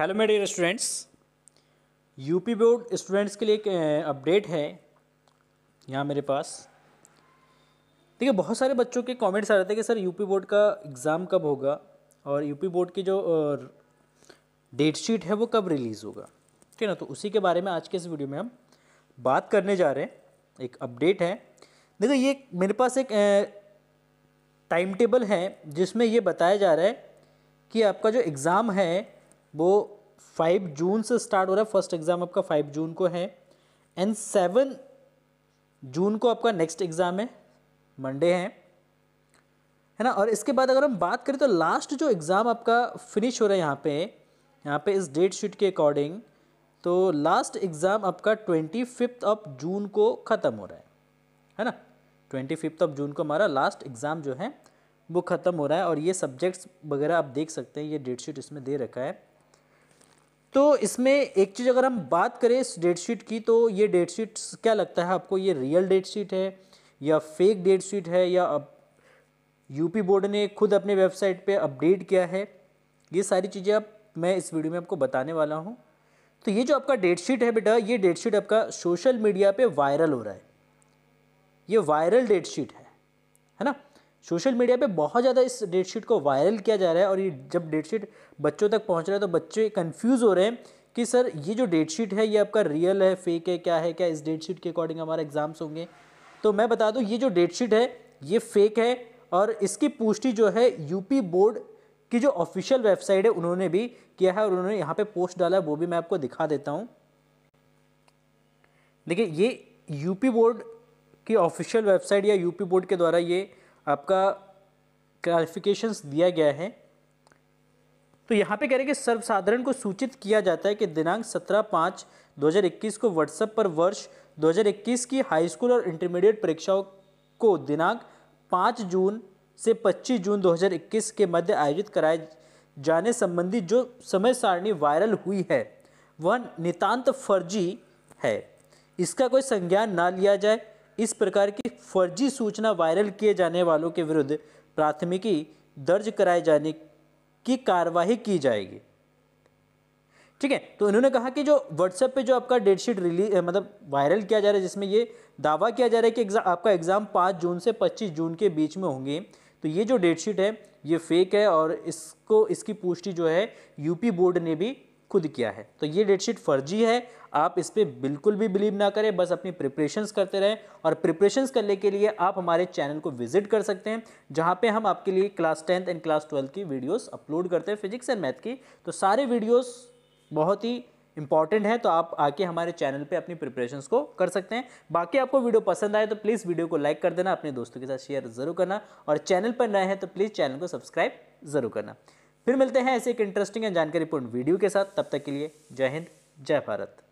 hello मेरे dear students UP board students के लिए एक अपडेट eh, है यहाँ मेरे पास देखिए बहुत सारे बच्चों के कमेंट्स आ रहे थे कि सर यूपी बोर्ड का एग्ज़ाम कब होगा और यूपी बोर्ड की जो डेट शीट है वो कब रिलीज़ होगा ठीक है ना तो उसी के बारे में आज के इस वीडियो में हम बात करने जा रहे हैं एक अपडेट है देखो ये मेरे पास एक टाइम eh, टेबल है जिसमें ये बताया जा रहा है कि आपका जो एग्ज़ाम है वो फाइव जून से स्टार्ट हो रहा है फर्स्ट एग्ज़ाम आपका फाइव जून को है एंड सेवन जून को आपका नेक्स्ट एग्ज़ाम है मंडे है है ना और इसके बाद अगर हम बात करें तो लास्ट जो एग्ज़ाम आपका फिनिश हो रहा है यहाँ पे यहाँ पे इस डेट शीट के अकॉर्डिंग तो लास्ट एग्ज़ाम आपका ट्वेंटी फिफ्थ ऑफ जून को ख़त्म हो रहा है है ना ट्वेंटी फिफ्थ ऑफ जून को हमारा लास्ट एग्ज़ाम जो है वो ख़त्म हो रहा है और ये सब्जेक्ट्स वगैरह आप देख सकते हैं ये डेट शीट इसमें दे रखा है तो इसमें एक चीज़ अगर हम बात करें इस डेट शीट की तो ये डेट शीट क्या लगता है आपको ये रियल डेट शीट है या फेक डेट शीट है या अब यूपी बोर्ड ने खुद अपने वेबसाइट पे अपडेट किया है ये सारी चीज़ें आप मैं इस वीडियो में आपको बताने वाला हूँ तो ये जो आपका डेट शीट है बेटा ये डेट शीट आपका सोशल मीडिया पर वायरल हो रहा है ये वायरल डेट शीट है है ना सोशल मीडिया पे बहुत ज़्यादा इस डेटशीट को वायरल किया जा रहा है और ये जब डेट शीट बच्चों तक पहुंच रहा है तो बच्चे कंफ्यूज हो रहे हैं कि सर ये जो डेट शीट है ये आपका रियल है फेक है क्या है क्या इस डेट शीट के अकॉर्डिंग हमारे एग्ज़ाम्स होंगे तो मैं बता दूँ ये जो डेट शीट है ये फेक है और इसकी पुष्टि जो है यूपी बोर्ड की जो ऑफिशियल वेबसाइट है उन्होंने भी किया है और उन्होंने यहाँ पर पोस्ट डाला है वो भी मैं आपको दिखा देता हूँ देखिए ये यूपी बोर्ड की ऑफिशियल वेबसाइट या यूपी बोर्ड के द्वारा ये आपका क्लारिफिकेशंस दिया गया है तो यहाँ पे कह रहे हैं कि सर्वसाधारण को सूचित किया जाता है कि दिनांक 17 पाँच 2021 को व्हाट्सएप पर वर्ष 2021 की हाई स्कूल और इंटरमीडिएट परीक्षाओं को दिनांक 5 जून से 25 जून 2021 के मध्य आयोजित कराए जाने संबंधी जो समय सारणी वायरल हुई है वह नितांत फर्जी है इसका कोई संज्ञान ना लिया जाए इस प्रकार की फर्जी सूचना वायरल किए जाने वालों के विरुद्ध प्राथमिकी दर्ज कराए जाने की कार्यवाही की जाएगी ठीक है तो इन्होंने कहा कि जो व्हाट्सएप पे जो आपका डेटशीट रिलीज मतलब वायरल किया जा रहा है जिसमें ये दावा किया जा रहा है कि एग्जाम आपका एग्ज़ाम पाँच जून से पच्चीस जून के बीच में होंगे तो ये जो डेटशीट है ये फेक है और इसको इसकी पुष्टि जो है यूपी बोर्ड ने भी खुद किया है तो ये डेटशीट फर्जी है आप इस पर बिल्कुल भी बिलीव ना करें बस अपनी प्रिपरेशंस करते रहें और प्रिपरेशंस करने के लिए आप हमारे चैनल को विजिट कर सकते हैं जहाँ पे हम आपके लिए class tenth and class twelfth की वीडियोस अपलोड करते हैं फिजिक्स एंड मैथ की तो सारे वीडियोस बहुत ही इंपॉर्टेंट हैं तो आप आके हमारे चैनल पर अपनी प्रिपरेशन को कर सकते हैं बाकी आपको वीडियो पसंद आए तो प्लीज़ वीडियो को लाइक कर देना अपने दोस्तों के साथ शेयर ज़रूर करना और चैनल पर नए हैं तो प्लीज़ चैनल को सब्सक्राइब ज़रूर करना फिर मिलते हैं ऐसे एक इंटरेस्टिंग एंड जानकारीपूर्ण वीडियो के साथ तब तक के लिए जय हिंद जय भारत